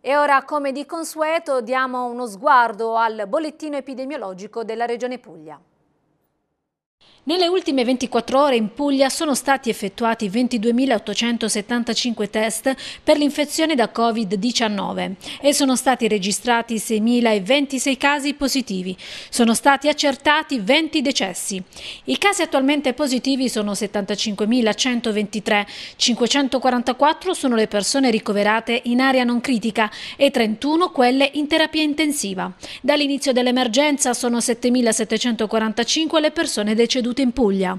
E ora, come di consueto, diamo uno sguardo al bollettino epidemiologico della Regione Puglia. Nelle ultime 24 ore in Puglia sono stati effettuati 22.875 test per l'infezione da Covid-19 e sono stati registrati 6.026 casi positivi. Sono stati accertati 20 decessi. I casi attualmente positivi sono 75.123, 544 sono le persone ricoverate in area non critica e 31 quelle in terapia intensiva. Dall'inizio dell'emergenza sono 7.745 le persone decedute in Puglia.